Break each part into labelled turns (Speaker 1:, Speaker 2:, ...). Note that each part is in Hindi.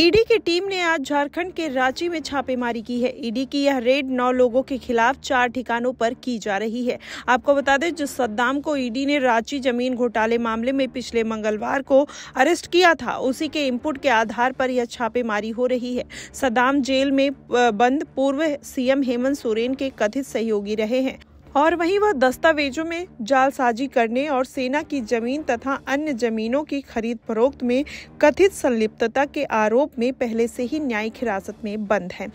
Speaker 1: ईडी की टीम ने आज झारखंड के रांची में छापेमारी की है ईडी की यह रेड नौ लोगों के खिलाफ चार ठिकानों पर की जा रही है आपको बता दें जो सद्दाम को ईडी ने रांची जमीन घोटाले मामले में पिछले मंगलवार को अरेस्ट किया था उसी के इनपुट के आधार पर यह छापेमारी हो रही है सद्दाम जेल में बंद पूर्व सीएम हेमंत सोरेन के कथित सहयोगी रहे हैं और वहीं वह दस्तावेजों में जालसाजी करने और सेना की जमीन तथा अन्य जमीनों की खरीद फरोख्त में कथित संलिप्तता के आरोप में पहले से ही न्यायिक हिरासत में बंद है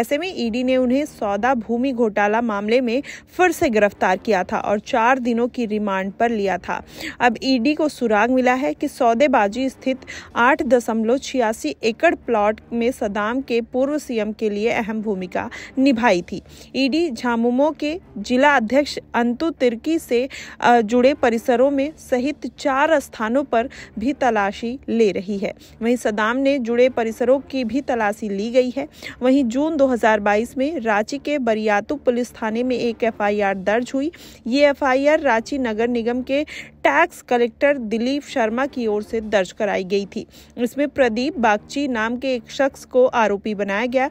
Speaker 1: ऐसे में ईडी ने उन्हें सौदा भूमि घोटाला मामले में फिर से गिरफ्तार किया था और चार दिनों की रिमांड पर लिया था अब ईडी को सुराग मिला है कि सौदेबाजी स्थित आठ दशमलव छियासी एकड़ प्लॉट में सदाम के पूर्व सीएम के लिए अहम भूमिका निभाई थी ईडी झामुमो के जिला अध्यक्ष अंतु तिर्की से जुड़े परिसरों में सहित चार स्थानों पर भी तलाशी ले रही है वहीं सदाम ने जुड़े परिसरों की भी तलाशी ली गई है वहीं जून 2022 में रांची के बरियातु पुलिस थाने में एक एफआईआर दर्ज हुई ये एफआईआर रांची नगर निगम के टैक्स कलेक्टर दिलीप शर्मा की ओर से दर्ज कराई गई थी इसमें प्रदीप बागची नाम के एक शख्स को आरोपी बनाया गया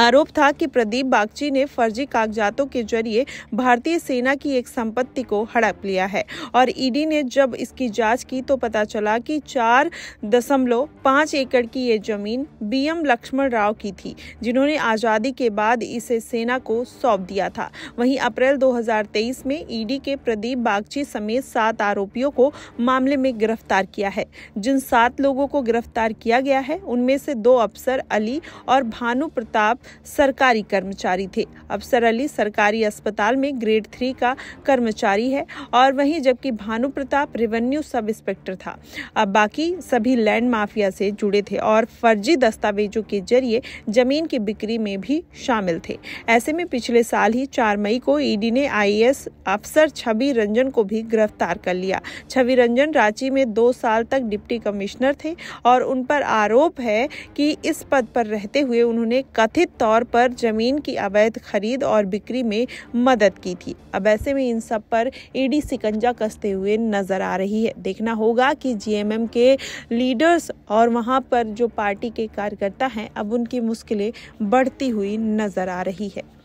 Speaker 1: आरोप था कि प्रदीप बागची ने फर्जी कागजातों के जरिए भारतीय सेना की एक संपत्ति को हड़प लिया है और ईडी ने जब इसकी जांच की तो पता चला कि चार दशमलव पाँच एकड़ की ये जमीन बीएम लक्ष्मण राव की थी जिन्होंने आज़ादी के बाद इसे सेना को सौंप दिया था वहीं अप्रैल 2023 में ईडी के प्रदीप बागची समेत सात आरोपियों को मामले में गिरफ्तार किया है जिन सात लोगों को गिरफ्तार किया गया है उनमें से दो अफसर अली और भानु प्रताप सरकारी कर्मचारी थे अफसर अली सरकारी अस्पताल में ग्रेड थ्री का कर्मचारी है और वहीं जबकि Bhanu Pratap revenue sub inspector था अब बाकी सभी लैंड माफिया से जुड़े थे और फर्जी दस्तावेजों के जरिए जमीन की बिक्री में भी शामिल थे ऐसे में पिछले साल ही चार मई को ईडी e ने आईएएस अफसर छवि रंजन को भी गिरफ्तार कर लिया छवि रंजन रांची में दो साल तक डिप्टी कमिश्नर थे और उन पर आरोप है कि इस पद पर रहते हुए उन्होंने कथित तौर पर जमीन की अवैध खरीद और बिक्री में मदद की थी अब ऐसे में इन सब पर ईडी सिकंजा कसते हुए नजर आ रही है देखना होगा कि जीएमएम के लीडर्स और वहां पर जो पार्टी के कार्यकर्ता हैं अब उनकी मुश्किलें बढ़ती हुई नजर आ रही है